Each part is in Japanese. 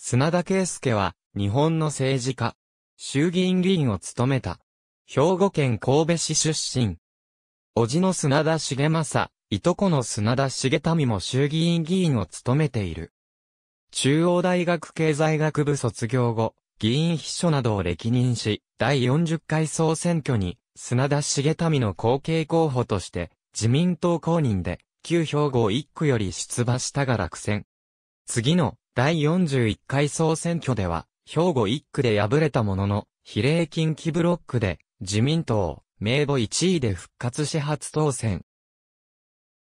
砂田圭介は、日本の政治家、衆議院議員を務めた。兵庫県神戸市出身。叔父の砂田重政、いとこの砂田重民も衆議院議員を務めている。中央大学経済学部卒業後、議員秘書などを歴任し、第40回総選挙に、砂田重民の後継候補として、自民党公認で、旧兵庫1区より出馬したが落選。次の第41回総選挙では、兵庫1区で敗れたものの、比例近畿ブロックで、自民党、名簿1位で復活し初当選。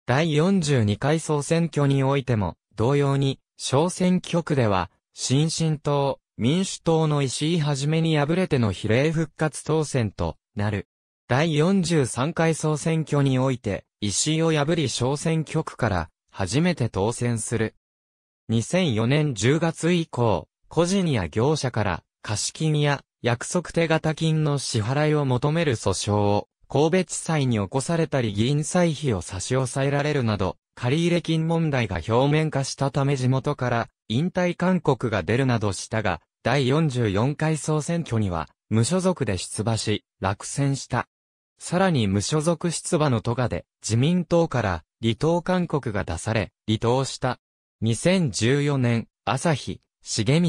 第42回総選挙においても、同様に、小選挙区では、新進党、民主党の石井はじめに敗れての比例復活当選となる。第43回総選挙において、石井を破り小選挙区から初めて当選する。2004年10月以降、個人や業者から貸金や約束手形金の支払いを求める訴訟を神戸地裁に起こされたり議員歳費を差し押さえられるなど、借入金問題が表面化したため地元から引退勧告が出るなどしたが、第44回総選挙には無所属で出馬し、落選した。さらに無所属出馬の都がで自民党から離党勧告が出され、離党した。2014年、朝日、重光明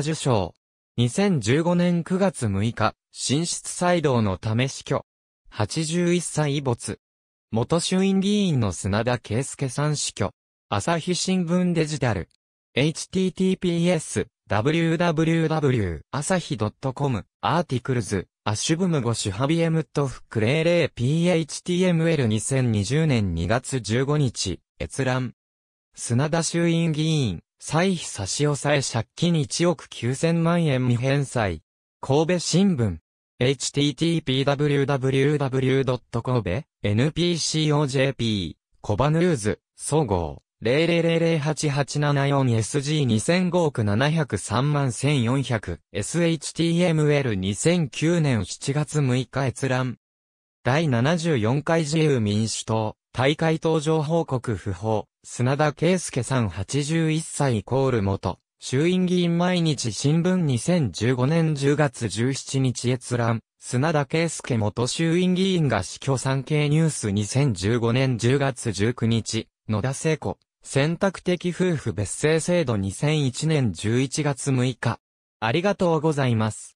受賞。2015年9月6日、進出再道の試し挙。81歳没。元衆院議員の砂田圭介さん死去。朝日新聞デジタル。https, www, 朝日 .com, アーティクルズ、アッシュブムゴシュハビエムトフクレーレー PHTML2020 年2月15日、閲覧。砂田衆院議員、歳費差し押さえ借金1億9000万円未返済。神戸新聞。http://www.kobe.npcojp コバヌーズ、総合、0008874SG2005 億703万 1400SHTML2009 年7月6日閲覧。第74回自由民主党。大会登場報告不法、砂田圭介さん81歳イコール元、衆院議員毎日新聞2015年10月17日閲覧、砂田圭介元衆院議員が死去産経ニュース2015年10月19日、野田聖子、選択的夫婦別姓制度2001年11月6日。ありがとうございます。